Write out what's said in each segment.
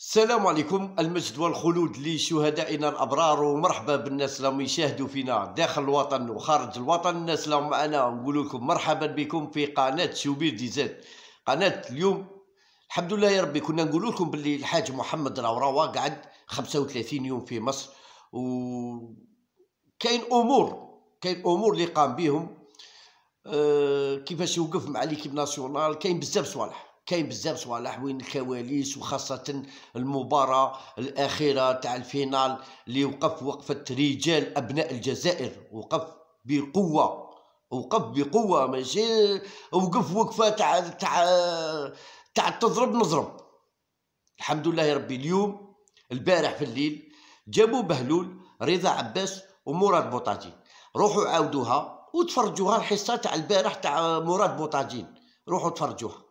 السلام عليكم المجد والخلود لشهدائنا الابرار ومرحبا بالناس اللي يشاهدوا فينا داخل الوطن وخارج الوطن الناس اللي معنا نقول لكم مرحبا بكم في قناه شوبير دي زاد قناه اليوم الحمد لله يا ربي كنا نقول لكم باللي الحاج محمد راوراوا قعد 35 يوم في مصر و كاين امور كاين امور اللي قام بهم أه كيفاش يوقف مع ليكيب ناسيونال كاين بزاف صوالح كاين بزاف صوالح وين الكواليس وخاصه المباراه الاخيره تاع الفينال اللي وقف وقفه رجال ابناء الجزائر وقف بقوه وقف بقوه ماشي وقف وقفه تاع تاع تاع تضرب نضرب الحمد لله ربي اليوم البارح في الليل جابوا بهلول رضا عباس ومراد بوطاجين روحوا عاودوها وتفرجوها الحصه تاع البارح تاع مراد بوطاجين روحوا تفرجوها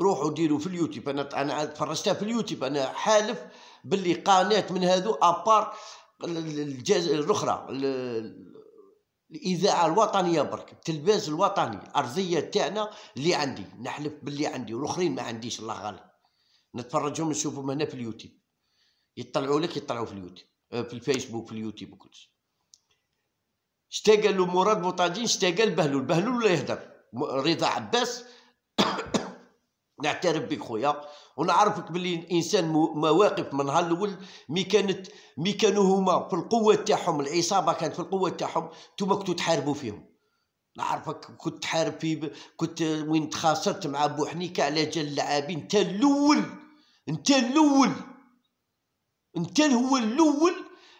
روحوا ديروا في اليوتيوب انا انا تفرجتها في اليوتيوب انا حالف باللي قناه من هذو ابار الجاز... الاخرى الاذاعه الوطنيه برك التلفاز الوطني الارضيه تاعنا اللي عندي نحلف باللي عندي والاخرين ما عنديش الله غالب نتفرجهم نشوفهم هنا في اليوتيوب يطلعوا لك يطلعوا في اليوتيوب آه، في الفيسبوك في اليوتيوب وكل شيء مراد مراد شتا قال بهلول بهلول لا يهدر رضا عباس نعترف بك خويا ونعرفك باللي الانسان مواقف من نهار الاول مي كانت مي كانوا هما في القوه تاعهم العصابه كانت في القوه تاعهم انتوما كنتو تحاربوا فيهم نعرفك كنت تحارب في كنت وين تخاصرت مع بو حنيكه على جال اللاعبين انت الاول انت الاول انت هو الاول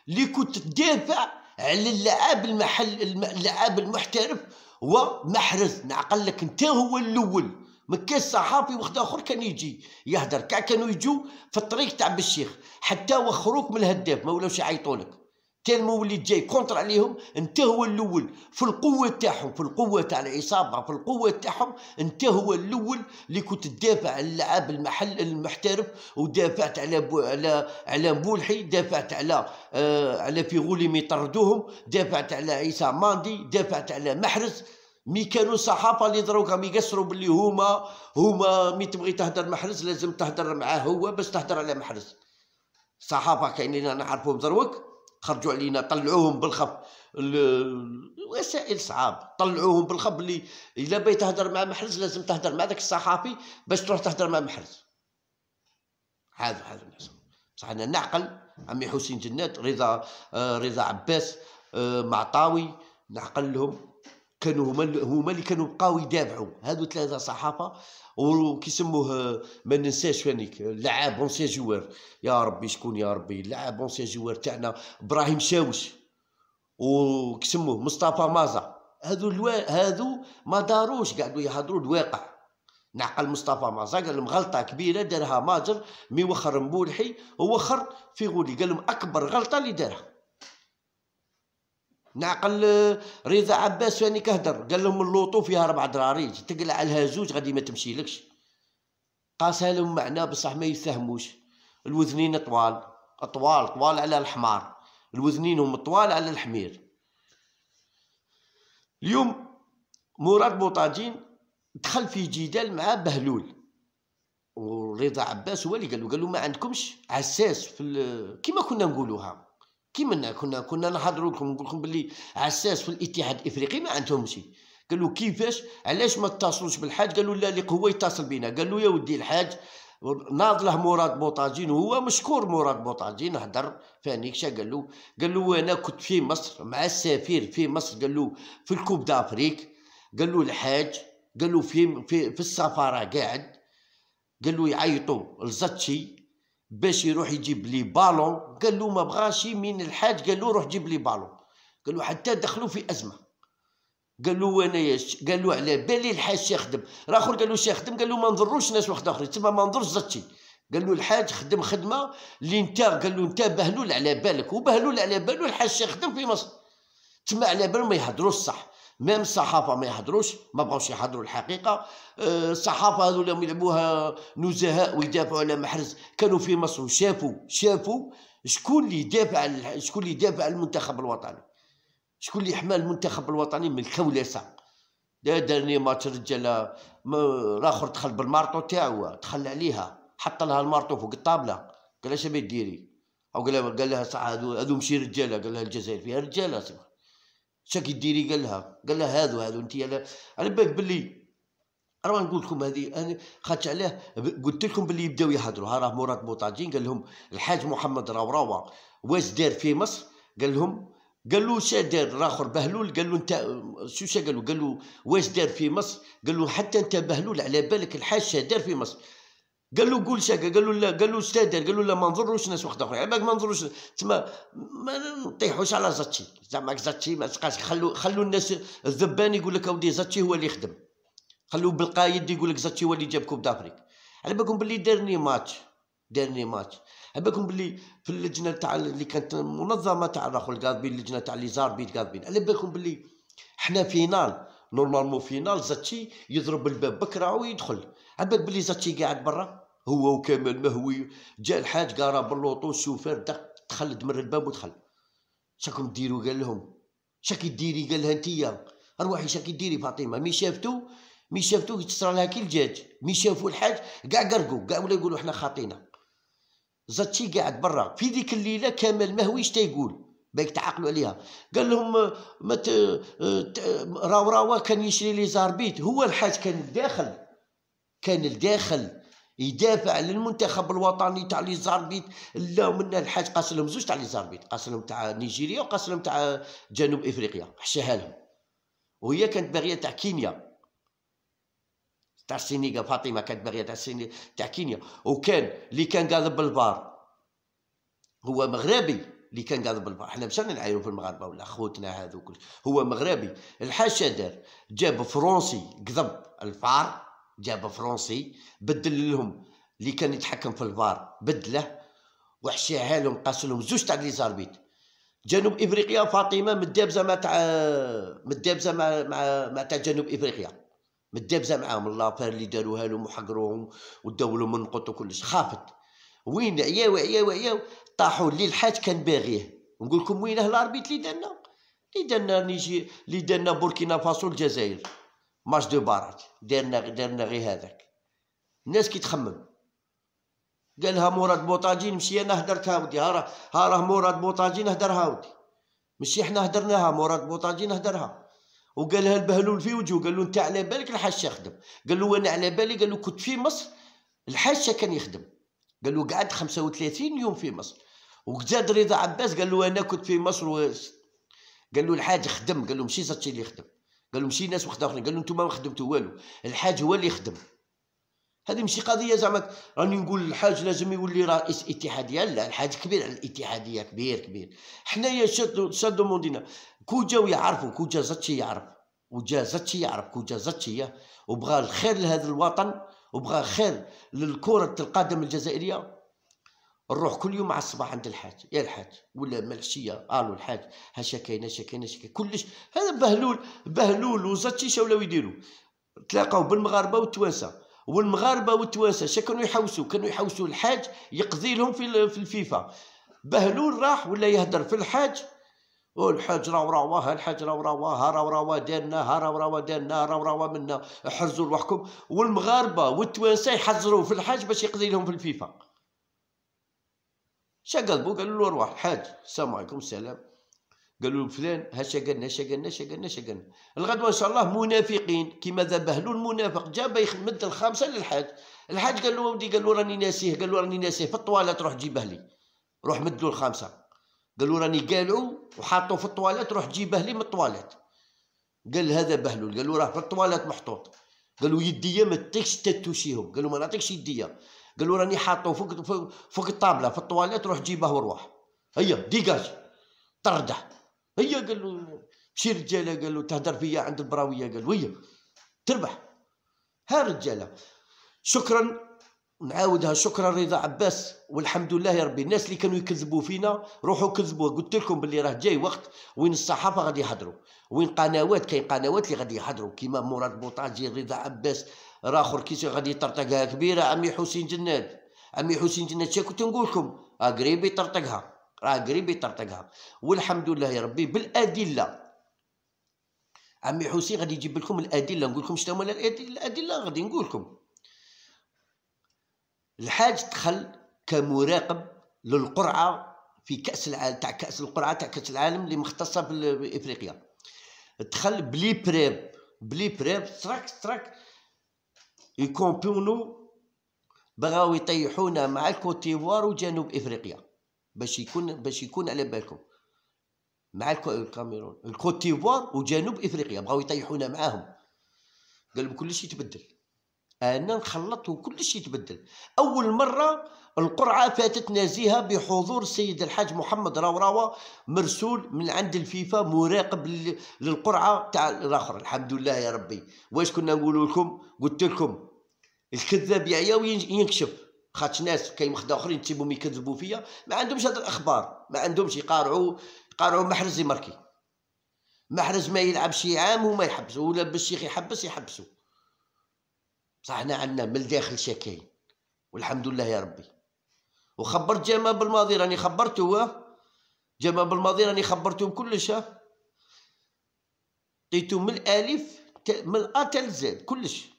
اللي كنت تدافع على اللاعب المحل اللاعب المحترف ومحرز نعقل لك انت هو الاول ما كاش صحافي واحد اخر كان يجي يهدر كاع كانوا يجوا في الطريق تاع بالشيخ حتى وخروك من الهداف ما ولاوش يعيطولك تلمو وليت جاي كونتر عليهم انت هو الاول في القوه تاعهم في القوه تاع العصابه في القوه تاعهم انت هو الاول اللي كنت تدافع على اللعاب المحل المحترف ودافعت على بو على على بولحي دافعت على آه على فيغولي ميطردوهم دافعت على عيسى ماندي دافعت على محرز مي كانوا الصحافه اللي دروك مي قصروا باللي هما هما مي تبغي تهدر محرز لازم تهدر معاه هو باش تهدر على محرز صحافه كاينين نعرفهم دروك خرجوا علينا طلعوهم بالخف الوسائل صعاب طلعوهم بالخب اللي الا بغيت تهدر مع محرز لازم تهدر مع ذاك الصحافي باش تروح تهدر مع محرز هذا هذا الناس بصح انا نعقل عمي حسين جنات رضا آه، رضا عباس آه، معطاوي نعقل لهم كانوا هما هما اللي كانوا بقاو يدافعوا هادو ثلاثه صحافه وكيسموه ما ننساش فانيك اللاعب اونسي جوار يا ربي شكون يا ربي اللاعب اونسي جوار تاعنا ابراهيم شاوش وكيسموه مصطفى مازا هادو الوا... هادو ما داروش قعدوا يهضروا الواقع نعقل مصطفى مازا قال لهم غلطه كبيره دارها ماجر مي وخر مبولحي ووخر فيغولي قال لهم اكبر غلطه اللي دارها نعقل رضا عباس فاني كهدر قال لهم اللوطو فيها ربع دراريج تقلع لها زوج غادي ما تمشيلكش قاسها لهم معنى بصح ما يفهموش الوذنين طوال طوال طوال على الحمار الوذنين هم طوال على الحمير اليوم مراد بوطاجين دخل في جدال مع بهلول ورضا عباس هو اللي قالو قالو قال له ما عندكمش عساس في كما كنا نقولوها كيما كنا كنا نحضروا لكم نقول لكم باللي عساس في الاتحاد الافريقي ما عندهمش قالوا كيفاش علاش ما اتصلوش بالحاج قالوا لا اللي هو يتصل بينا قالوا يا ودي الحاج ناضله مراد بوطاجين وهو مشكور مراد بوطاجين هدر فانيكشا قال له قال له انا كنت في مصر مع السفير في مصر قال له في الكوب دافريك قال له الحاج قال له في في, في السفاره قاعد قال له يعيطوا لزاتشي باش يروح يجيب لي بالون قال له ما بغاش من الحاج قال له روح جيب لي بالون قال له حتى دخلوا في ازمه قال له ياش قال له على بالي الحاج يخدم راه اخر قال له يخدم قال له ما نضروش ناس واحد اخرين تما ما نضرش زتي قال له الحاج خدم خدمه اللي انت قال له انت بهلول على بالك وبهلول على بالو الحاج يخدم في مصر تما على بالو ما يهضروش صح ميم الصحافه ما يحضروش ما بغاوش يحضروا الحقيقه أه، الصحافه اللي يلعبوها نزهاء ويدافعوا على محرز كانوا في مصر وشافوا شافوا شكون اللي يدافع شكون اللي يدافع على المنتخب الوطني شكون اللي يحمى المنتخب الوطني من الكولسه دا دارني ماتش رجال الاخر دخل بالمارطو تاعو دخل عليها حط لها المارطو فوق الطابله قال لها شبي ديري او قال لها قال لها صح هذو هذو مشي رجاله قال لها الجزائر فيها رجاله شاكي ديري قال لها قال لها هادو هادو انت على بالك باللي راه نقول لكم هذه انا خاطش علاه قلت لكم باللي يبداو يهضروا ها راه مراد بوطاجين قال لهم الحاج محمد روا واش دار في مصر قال لهم قال له شا دار راخر بهلول قال له انت شو شا قال له قال له واش دار في مصر قال له حتى انت بهلول على بالك الحاج شا دار في مصر قال له قول شاكا قال له لا قال له استاذ قال له لا ما نضروش ناس وحده على عباك ما نضروش تما ما نطيحوش على زاتشي زعما زاتشي ما تبقاش خلوا خلوا الناس الذبان يقول لك اودي زاتشي هو اللي يخدم خلو بالقايد يقول لك زاتشي هو اللي جاب كوب دافريك على بالكم باللي دارني ماتش دارني ماتش على بالكم باللي في اللجنه تاع اللي كانت منظمه تاع الاخر القاضبين اللجنه تاع لي زاربي قاضبين على بالكم باللي حنا فينال نورمالمون فينال زاتشي يضرب الباب بكره ويدخل عبد بلي زاتشي قاعد برا هو وكمال مهوي جاء الحاج قارا باللوطو السوفير دخل دمر الباب ودخل شاكم ديروا قال لهم شاكي ديري قال لها انتيا اروحي شاكي ديري فاطمه مي شافتو مي شافتو تصرا لها كي الجاج مي شافو الحاج كاع قرقو كاع ولا يقولوا حنا خاطينا زاتشي قاعد برا في ذيك الليله كمال مهوي شتا يقول بايك تعقلوا عليها قال لهم ما راو راو كان يشري لي زاربيت هو الحاج كان الداخل كان الداخل يدافع على المنتخب الوطني تاع لي زاربيت لا من الحاج قاسلهم زوج تاع لي زاربيت قاسلهم تاع نيجيريا وقاسلهم تاع جنوب افريقيا حشاها لهم وهي كانت باغيه تاع كينيا تاع السينيغال فاطمه كانت باغيه تاع تاع كينيا وكان اللي كان قالب بالبار هو مغربي اللي كان قاعد بالبر احنا مشان نعايروا في المغاربه ولا خوتنا كل هو مغربي الحاشا دار جاب فرونسي كذب الفار جاب فرونسي بدل لهم اللي كان يتحكم في الفار بدله وحشاها لهم قاس لهم زوج تاع لي زاربيت جنوب افريقيا فاطمه مدابزه مع تاع متدابزه مع مع مع تاع جنوب افريقيا متدابزه معاهم لافير اللي داروها لهم وحقروهم وداو لهم النقط وكلش خافت وين عياو عياو عياو طاحوا اللي الحاج كان باغيه نقول لكم وينه الاربيت اللي دانا اللي دانا نيجي اللي دانا بوركينا فاسو الجزائر ماتش دو بارات دارنا دارنا غير هذاك الناس كي تخمم قالها مراد بوطاجي مشي انا هدرتها ودي ها راه ها مراد بوطاجي نهدرها ودي مشي حنا هدرناها مراد بوطاجي نهدرها وقالها البهلول في وجهه قال له انت على بالك الحاج يخدم قال له انا على بالي قال له كنت في مصر الحاج كان يخدم قال له قعد 35 يوم في مصر وزاد رضا عباس قال له انا كنت في مصر و... قال له الحاج خدم قال له ماشي زاتشي اللي يخدم قال له ماشي ناس واحد اخرين قال له انتم ما خدمتوا والو الحاج هو اللي يخدم هذه ماشي قضيه زعما راني نقول الحاج لازم يولي رئيس اتحاديه لا الحاج كبير على الاتحاديه كبير كبير حنايا شادو شادو موندينا كو جاو يعرفوا كو جا زاتشي يعرف وجا زاتشي يعرف كو جا زاتشي وبغى الخير لهذا الوطن وبغى خير للكرة القدم الجزائرية نروح كل يوم على الصباح عند الحاج يا الحاج ولا ملحشية الو الحاج هاشا كاين هاشا كاين هاشا كاين كلش هذا بهلول بهلول وزاتشيشه ولاو يديروا تلاقاو بالمغاربه والتوانسه والمغاربه والتوانسه شا كانوا يحوسوا كانوا يحوسوا الحاج يقضي لهم في الفيفا بهلول راح ولا يهدر في الحاج والحاج راه رواها الحاج راه رواها راه روا ديالنا راه روا ديالنا راه روا منا حرزوا لوحكم والمغاربه والتوانسه يحزروا في الحاج باش يقضي لهم في الفيفا شا قلبو قالوا له روح الحاج السلام عليكم السلام قالوا له فلان ها قالنا هاشا قالنا هاشا قالنا قالنا الغدوه ان شاء الله منافقين كيما ذا المنافق جاب مد الخامسه للحاج الحاج قال له ودي قال له راني ناسيه قال له راني ناسيه في الطوالة تروح تجيبه لي روح مد له الخامسه قال له راني قالوا وحاطه في الطواليت روح جيبه لي من الطواليت قال هذا بهلول قال له راه في الطواليت محطوط قال له يديا ما تيكش تتوشيهم قال له ما نعطيكش يديا قال له راني حاطه فوق فوق, فوق الطابله في الطواليت روح جيبه وروح هيا ديكاج طرده هيا قال له شي رجاله قال له تهدر فيا عند البراويه قال له هيا تربح ها رجاله شكرا نعاودها شكرا رضا عباس والحمد لله يا ربي الناس اللي كانوا يكذبوا فينا روحوا كذبوها قلت لكم باللي راه جاي وقت وين الصحافه غادي يحضروا وين قنوات كاين قنوات اللي غادي يحضروا كيما مراد بوطاجي رضا عباس راه اخر كيس غادي يطرطقها كبيره عمي حسين جناد عمي حسين جناد شا كنت نقول لكم راه قريب يطرطقها راه قريب يطرطقها والحمد لله يا ربي بالادله عمي حسين غادي يجيب لكم الادله نقول لكم شنو هما الادله غادي نقول لكم الحاج دخل كمراقب للقرعه في كاس العالم تاع كاس القرعه تاع كاس العالم اللي مختصه بافريقيا دخل بلي بريب بلي بريب تراك تراك يكومبونو بغاو يطيحونا مع الكوتيفوار وجنوب افريقيا باش يكون باش يكون على بالكم مع الكاميرون الكوتيفوار وجنوب افريقيا بغاو يطيحونا معاهم قال كلشي تبدل انا نخلط وكلش يتبدل اول مره القرعه فاتت نازيها بحضور السيد الحاج محمد راوراوه مرسول من عند الفيفا مراقب للقرعه تاع الاخر الحمد لله يا ربي واش كنا نقول لكم قلت لكم الكذاب يعيا وينكشف خاطش ناس كاين وحده اخرين تيبهم يكذبوا فيا ما عندهمش هاد الاخبار ما عندهمش يقارعوا يقارعوا محرز يمركي محرز ما يلعبش عام وما يحبس ولا بالشيخ يحبس يحبسوا بصح حنا عندنا من الداخل شكاين والحمد لله يا ربي وخبرت جمال بالماضي راني خبرته هو جمال بالماضي راني خبرته بكلش عطيته من الالف من ا تال زاد كلش